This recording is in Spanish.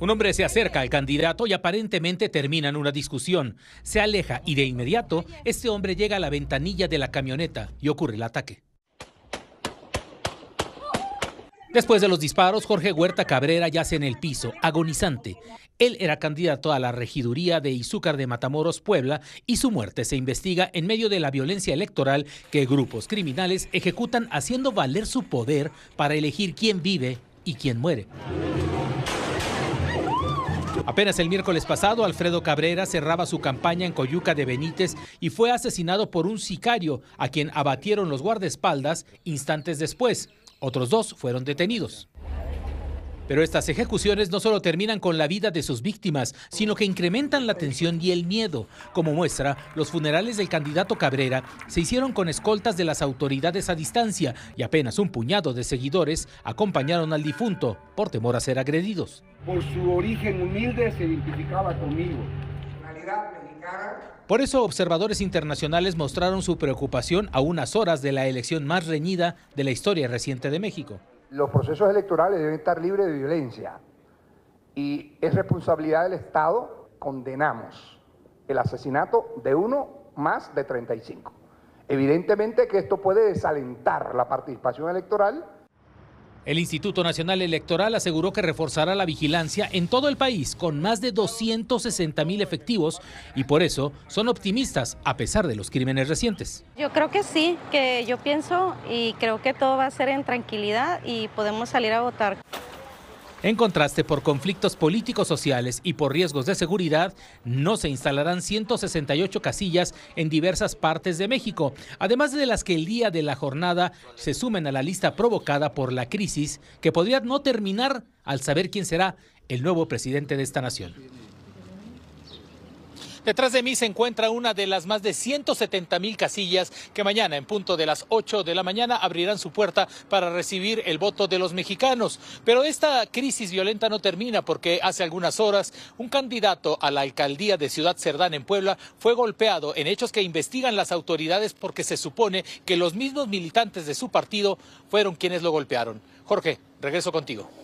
Un hombre se acerca al candidato y aparentemente terminan una discusión. Se aleja y de inmediato este hombre llega a la ventanilla de la camioneta y ocurre el ataque. Después de los disparos, Jorge Huerta Cabrera yace en el piso, agonizante. Él era candidato a la regiduría de Izúcar de Matamoros, Puebla, y su muerte se investiga en medio de la violencia electoral que grupos criminales ejecutan haciendo valer su poder para elegir quién vive y quién muere. Apenas el miércoles pasado, Alfredo Cabrera cerraba su campaña en Coyuca de Benítez y fue asesinado por un sicario a quien abatieron los guardaespaldas instantes después. Otros dos fueron detenidos. Pero estas ejecuciones no solo terminan con la vida de sus víctimas, sino que incrementan la tensión y el miedo. Como muestra, los funerales del candidato Cabrera se hicieron con escoltas de las autoridades a distancia y apenas un puñado de seguidores acompañaron al difunto por temor a ser agredidos. Por su origen humilde se identificaba conmigo. Por eso observadores internacionales mostraron su preocupación a unas horas de la elección más reñida de la historia reciente de México los procesos electorales deben estar libres de violencia. Y es responsabilidad del Estado, condenamos el asesinato de uno más de 35. Evidentemente que esto puede desalentar la participación electoral el Instituto Nacional Electoral aseguró que reforzará la vigilancia en todo el país con más de 260 mil efectivos y por eso son optimistas a pesar de los crímenes recientes. Yo creo que sí, que yo pienso y creo que todo va a ser en tranquilidad y podemos salir a votar. En contraste, por conflictos políticos, sociales y por riesgos de seguridad, no se instalarán 168 casillas en diversas partes de México, además de las que el día de la jornada se sumen a la lista provocada por la crisis que podría no terminar al saber quién será el nuevo presidente de esta nación. Detrás de mí se encuentra una de las más de 170 mil casillas que mañana en punto de las 8 de la mañana abrirán su puerta para recibir el voto de los mexicanos. Pero esta crisis violenta no termina porque hace algunas horas un candidato a la alcaldía de Ciudad Cerdán en Puebla fue golpeado en hechos que investigan las autoridades porque se supone que los mismos militantes de su partido fueron quienes lo golpearon. Jorge, regreso contigo.